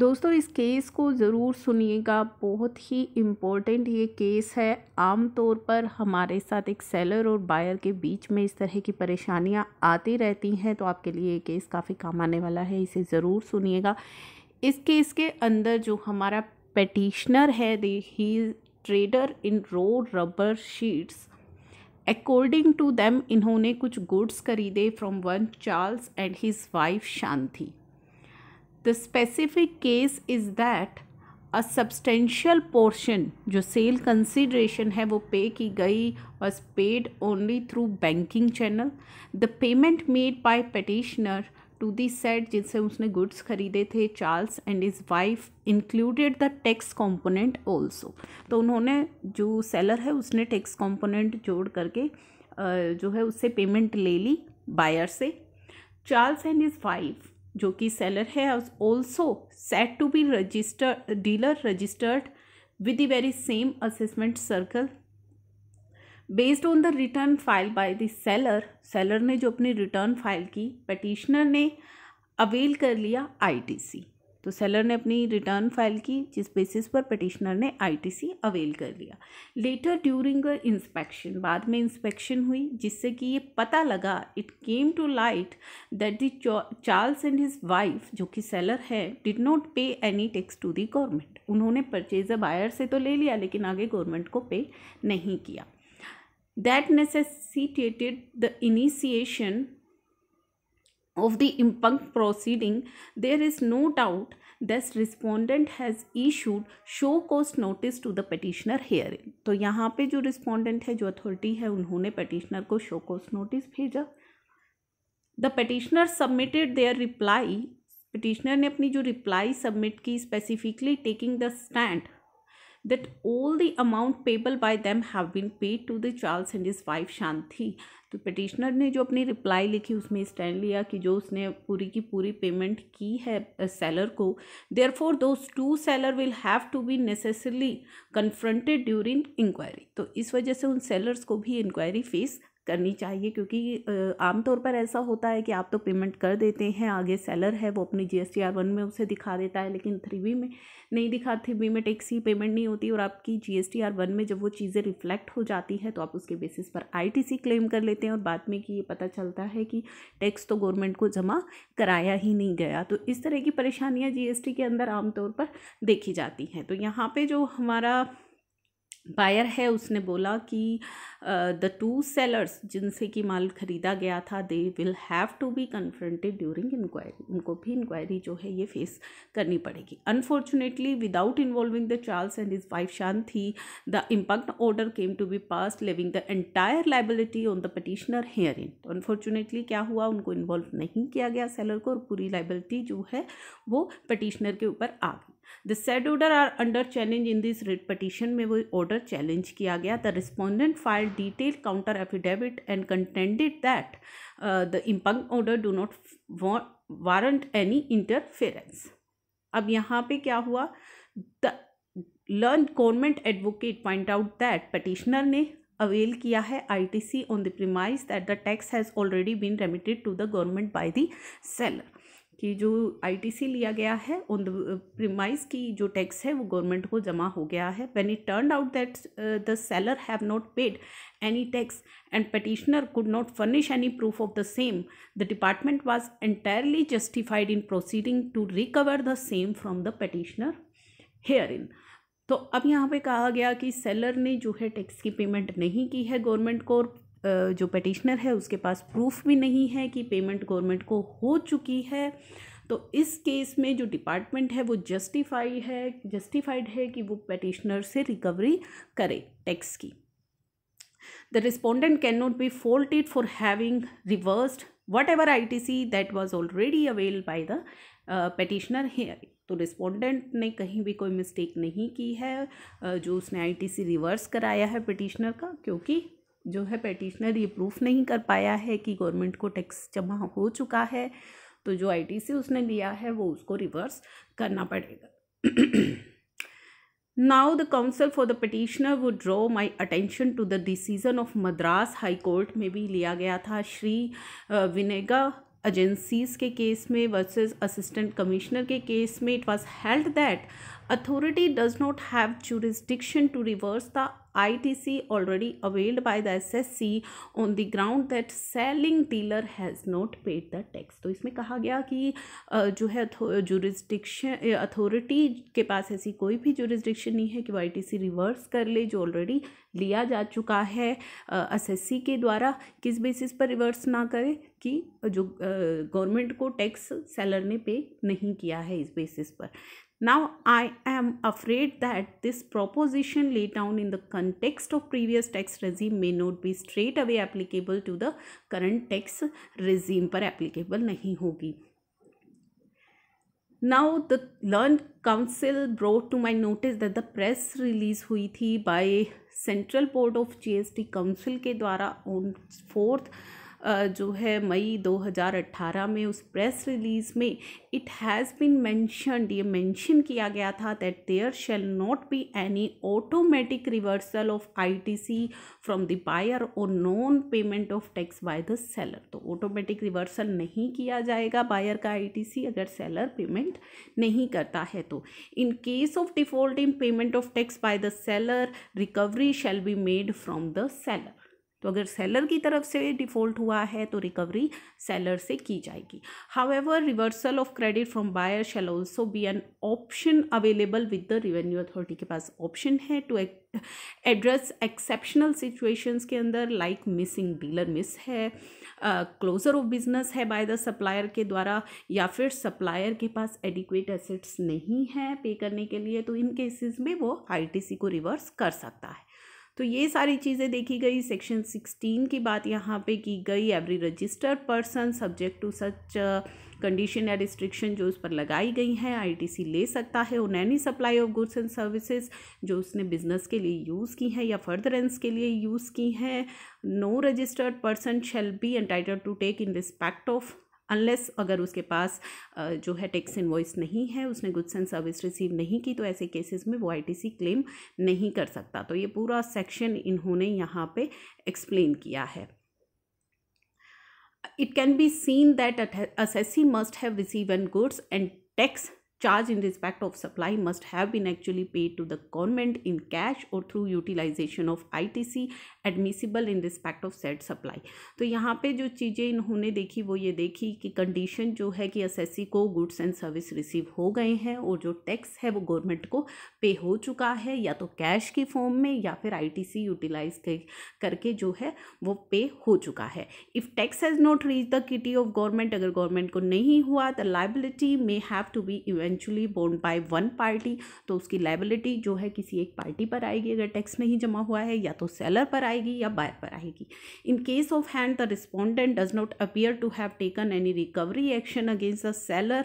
दोस्तों इस केस को ज़रूर सुनिएगा बहुत ही इम्पोर्टेंट ये केस है आमतौर पर हमारे साथ एक सेलर और बायर के बीच में इस तरह की परेशानियां आती रहती हैं तो आपके लिए ये केस काफ़ी काम आने वाला है इसे ज़रूर सुनिएगा इस केस के अंदर जो हमारा पेटिशनर है they he trader in road rubber sheets according to them इन्होंने कुछ गुड्स खरीदे from one Charles and his wife Shanti the specific case is that a substantial portion जो सेल कंसिड्रेशन है वो पे की गई was paid only through banking channel the payment made by petitioner to this set जिनसे उसने goods खरीदे थे Charles and his wife included the tax component also तो उन्होंने जो सेलर है उसने टैक्स कॉम्पोनेंट जोड़ करके जो है उससे पेमेंट ले ली बायर से चार्ल्स एंड इज़ वाइफ जो कि सेलर है also set to be register dealer registered with the very same assessment circle based on the return file by the seller seller ने जो अपनी रिटर्न फाइल की पटिशनर ने avail कर लिया आईटीसी तो सेलर ने अपनी रिटर्न फाइल की जिस बेसिस पर पटिशनर ने आईटीसी अवेल कर लिया लेटर ड्यूरिंग अ इंस्पेक्शन बाद में इंस्पेक्शन हुई जिससे कि ये पता लगा it came to light that the Charles and his wife जो कि सेलर है did not pay any tax to the government उन्होंने परचेज बायर से तो ले लिया लेकिन आगे गवर्नमेंट को पे नहीं किया that necessitated the initiation of the impunct proceeding there is no doubt this respondent has issued show cause notice to the petitioner hearing to yahan pe jo respondent hai jo authority hai unhone petitioner ko show cause notice bheja the petitioner submitted their reply petitioner ne apni jo reply submit ki specifically taking the stand that all the amount payable by them have been paid to the Charles and his wife Shanti. तो petitioner ने जो अपनी reply लिखी उसमें stand लिया कि जो उसने पूरी की पूरी पेमेंट की है सेलर को therefore those two seller will have to be necessarily confronted during inquiry तो इस वजह से उन सेलर्स को भी इंक्वायरी फेस करनी चाहिए क्योंकि आमतौर पर ऐसा होता है कि आप तो पेमेंट कर देते हैं आगे सेलर है वो अपनी G S T R one में उसे दिखा देता है लेकिन थ्री बी में नहीं दिखा थ्री बी में टैक्स ही पेमेंट नहीं होती और आपकी G S T R one में जब वो चीज़ें रिफ्लेक्ट हो जाती है तो आप उसके बेसिस पर आई टी सी क्लेम कर लेते हैं और बाद में कि ये पता चलता है कि टैक्स तो गवर्नमेंट को जमा कराया ही नहीं गया तो इस तरह की परेशानियाँ जी एस टी के अंदर आमतौर पर देखी जाती हैं तो यहाँ पर जो हमारा बायर है उसने बोला कि द टू सेलर्स जिनसे कि माल खरीदा गया था they will have to be confronted during inquiry उनको भी इंक्वायरी जो है ये फेस करनी पड़ेगी unfortunately without involving the Charles and his wife Shanti थी the impact order came to be pass leaving the entire liability on the petitioner herein तो unfortunately क्या हुआ उनको इन्वॉल्व नहीं किया गया सेलर को और पूरी लाइबिलिटी जो है वो पटिशनर के ऊपर आ गई the said order are under challenge in this writ petition में वो ऑर्डर चैलेंज किया गया the respondent file detail counter affidavit and contended that the impugned order do not warrant any interference अब यहाँ पे क्या हुआ the learned government advocate point out that petitioner ने अवेल किया है ITC on the premise that the tax has already been remitted to the government by the seller कि जो आईटीसी लिया गया है ऑन द प्रीमाइज की जो टैक्स है वो गवर्नमेंट को जमा हो गया है when it turn out that the seller have not paid any tax and petitioner could not furnish any proof of the same the department was entirely justified in proceeding to recover the same from the petitioner herein तो अब यहाँ पे कहा गया कि seller ने जो है टैक्स की पेमेंट नहीं की है गवर्नमेंट को और जो पटिशनर है उसके पास प्रूफ भी नहीं है कि पेमेंट गवर्नमेंट को हो चुकी है तो इस केस में जो डिपार्टमेंट है वो जस्टिफाई है जस्टिफाइड है कि वो पटिशनर से रिकवरी करे टैक्स की the respondent not be cannot for having reversed whatever I T C that was already avail the the petitioner here तो रिस्पोंडेंट ने कहीं भी कोई मिस्टेक नहीं की है जो उसने आईटीसी रिवर्स कराया है पिटिशनर का क्योंकि जो है पेटिशनर ये प्रूफ नहीं कर पाया है कि गवर्नमेंट को टैक्स जमा हो चुका है तो जो आईटीसी उसने लिया है वो उसको रिवर्स करना पड़ेगा now the counsel for the petitioner would draw my attention to the decision of Madras High Court में भी लिया गया था श्री विनेगा एजेंसीज के केस में वर्सेस असिस्टेंट कमिश्नर के केस में it was held that authority does not have jurisdiction to reverse the ITC already availed by the SSC on the ground that selling dealer has not paid the tax तो इसमें कहा गया कि जो है jurisdiction authority के पास ऐसी कोई भी jurisdiction नहीं है कि वो ITC रिवर्स कर ले जो ऑलरेडी लिया जा चुका है सी के द्वारा किस बेसिस पर रिवर्स ना करें कि जो गवर्नमेंट को टैक्स सेलर ने पे नहीं किया है इस बेसिस पर Now I am afraid that this proposition laid down in the context of previous tax regime may not be straight away applicable to the current tax regime पर applicable नहीं होगी now the learned council brought to my notice that the press release हुई थी by central board of gst council के द्वारा on fourth जो है मई 2018 में उस प्रेस रिलीज़ में इट हैज़ बिन मैंशनड ये मैंशन किया गया था that there shall not be any automatic reversal of ITC from the buyer और non payment of tax by the seller तो ऑटोमेटिक रिवर्सल नहीं किया जाएगा बायर का आईटीसी अगर सेलर पेमेंट नहीं करता है तो in case of default in payment of tax by the seller recovery shall be made from the seller तो अगर सेलर की तरफ से डिफ़ॉल्ट हुआ है तो रिकवरी सेलर से की जाएगी ever reversal of credit from buyer shall also be an option available with the revenue authority के पास ऑप्शन है टू एड्रेस एक्सेप्शनल सिचुएशंस के अंदर लाइक मिसिंग डीलर मिस है क्लोजर ऑफ बिजनेस है बाय द सप्लायर के द्वारा या फिर सप्लायर के पास एडिक्वेट एसेट्स नहीं है पे करने के लिए तो इन केसेस में वो आईटीसी को रिवर्स कर सकता है तो ये सारी चीज़ें देखी गई सेक्शन सिक्सटीन की बात यहाँ पे की गई every register person subject to such condition या रिस्ट्रिक्शन जो उस पर लगाई गई हैं आईटीसी ले सकता है any supply of goods and services जो उसने बिजनेस के लिए यूज़ की हैं या फर्दरेंस के लिए यूज़ की हैं no registered person shall be entitle to take in respect of unless अगर उसके पास जो है टैक्स इन्वॉइस नहीं है उसने गुड्स एंड सर्विस रिसीव नहीं की तो ऐसे केसेस में वो आईटीसी क्लेम नहीं कर सकता तो ये पूरा सेक्शन इन्होंने यहाँ पे एक्सप्लेन किया है it can be seen that assessee must have received and goods and tax charge in respect of supply must have been actually paid to the government in cash or through utilization of ITC admissible in respect of said supply तो यहाँ पे जो चीज़ें इन्होंने देखी वो ये देखी कि कंडीशन जो है कि सी को गुड्स एंड सर्विस रिसीव हो गए हैं और जो टैक्स है वो गवर्नमेंट को पे हो चुका है या तो कैश की फॉर्म में या फिर सी यूटिलाइज करके जो है वो पे हो चुका है if tax has not reach the kitty of government अगर गवर्नमेंट को नहीं हुआ the liability may have to be event eventually borne by one party तो उसकी लाइबिलिटी जो है किसी एक पार्टी पर आएगी अगर टैक्स नहीं जमा हुआ है या तो सेलर पर आएगी या बायर पर आएगी in case of hand the respondent does not appear to have taken any recovery action against the seller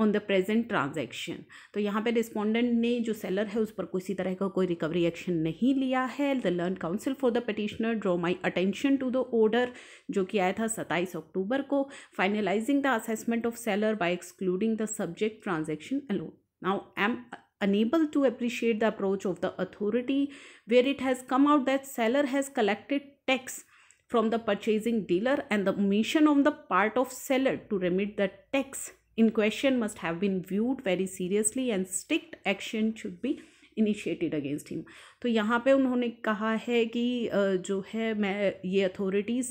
on the present transaction तो यहाँ पे रिस्पोंडेंट ने जो सेलर है उस पर किसी तरह का कोई रिकवरी एक्शन नहीं लिया है the learned counsel for the petitioner draw my attention to the order जो कि आया था सत्ताईस अक्टूबर को finalising the assessment of seller by excluding the subject transaction alone now am unable to appreciate the approach of the authority where it has come out that seller has collected tax from the purchasing dealer and the omission on the part of seller to remit the tax in question must have been viewed very seriously and strict action should be initiated against him तो यहाँ पे उन्होंने कहा है कि जो है मैं ये अथॉरिटीज़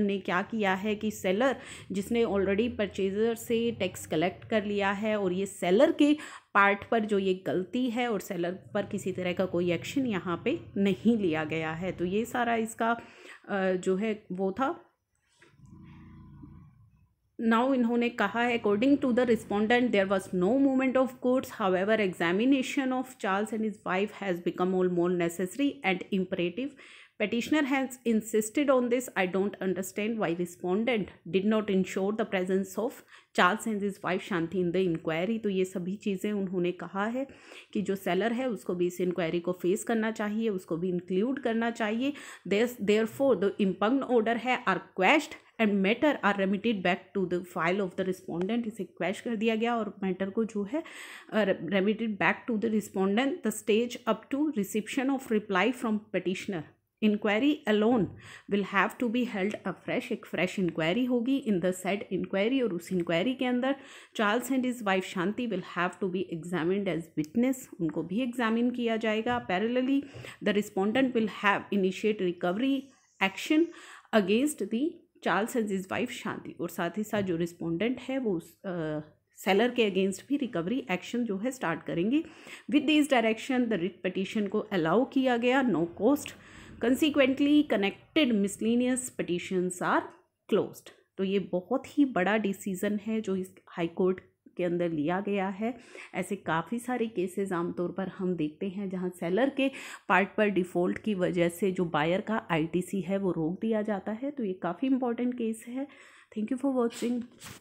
ने क्या किया है कि सेलर जिसने ऑलरेडी परचेजर से टैक्स कलेक्ट कर लिया है और ये सेलर के पार्ट पर जो ये गलती है और सेलर पर किसी तरह का कोई एक्शन यहाँ पे नहीं लिया गया है तो ये सारा इसका जो है वो था नाउ इन्होंने कहा है according to the respondent there was no movement of goods however examination of Charles and his wife has become all more necessary and imperative petitioner has insisted on this I don't understand why respondent did not ensure the presence of Charles and his wife Shanti in the inquiry तो ये सभी चीज़ें उन्होंने कहा है कि जो seller है उसको भी इस इंक्वायरी को फेस करना चाहिए उसको भी इंक्लूड करना चाहिए there therefore the impugned order है are quashed and matter are remitted back to the file of the respondent इसे क्रैश कर दिया गया और मैटर को जो है remitted back to the respondent the stage up to reception of reply from petitioner inquiry alone will have to be held afresh एक fresh inquiry होगी in the said inquiry और उस inquiry के अंदर Charles and his wife Shanti will have to be examined as witness उनको भी examine किया जाएगा parallelly the respondent will have initiate recovery action against the Charles and his wife Shanti और साथ ही साथ जो रिस्पोंडेंट है वो उस सेलर के अगेंस्ट भी रिकवरी एक्शन जो है स्टार्ट करेंगे with this direction the writ petition को अलाउ किया गया no cost consequently connected miscellaneous petitions are closed तो ये बहुत ही बड़ा डिसीज़न है जो इस हाई कोर्ट के अंदर लिया गया है ऐसे काफ़ी सारे केसेस आमतौर पर हम देखते हैं जहाँ सेलर के पार्ट पर डिफ़ॉल्ट की वजह से जो बायर का आईटीसी है वो रोक दिया जाता है तो ये काफ़ी इंपॉर्टेंट केस है थैंक यू फॉर वॉचिंग